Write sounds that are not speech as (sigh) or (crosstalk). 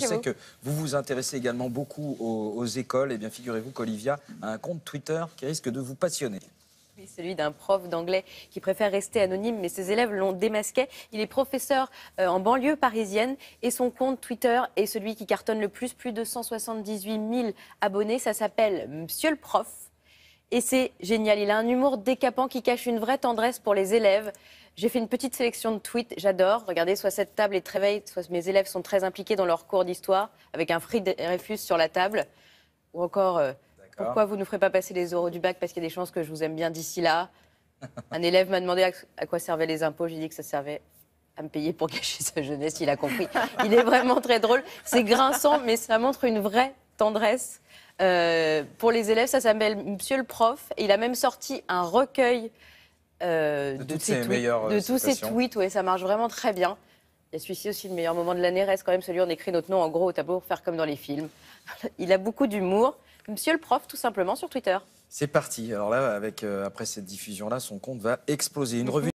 je sais que vous vous intéressez également beaucoup aux, écoles. Et eh bien, figurez-vous qu'Olivia a un compte Twitter qui risque de vous passionner Oui, celui d'un prof d'anglais qui préfère rester anonyme, mais ses élèves l'ont démasqué. Il est professeur euh, en banlieue parisienne et son compte Twitter est celui qui cartonne le plus, plus de 178 000 abonnés. Ça s'appelle Monsieur le prof. Et c'est génial. Il a un humour décapant qui cache une vraie tendresse pour les élèves. J'ai fait une petite sélection de tweets, j'adore. Regardez, soit cette table est très soit mes élèves sont très impliqués dans leur cours d'histoire, avec un free refus sur la table. Ou encore, euh, pourquoi vous ne nous ferez pas passer les euros du bac parce qu'il y a des chances que je vous aime bien d'ici là (laughs) Un élève m'a demandé à quoi servaient les impôts, j'ai dit que ça servait à me payer pour cacher (laughs) sa jeunesse, il a compris. Il est vraiment très drôle. C'est grinçant, mais ça montre une vraie tendresse. Euh, pour les élèves, ça s'appelle Monsieur le prof. Et il a même sorti un recueil euh, de, ses de euh, tous ses tweets. oui, ça marche vraiment très bien. Il a celui-ci aussi, le meilleur moment de l'année reste quand même celui où on écrit notre nom en gros au tableau pour faire comme dans les films. (laughs) Il a beaucoup d'humour. Monsieur le prof, tout simplement, sur Twitter. C'est parti. Alors là, avec, après cette diffusion-là, son compte va exploser. Une mhm. revue.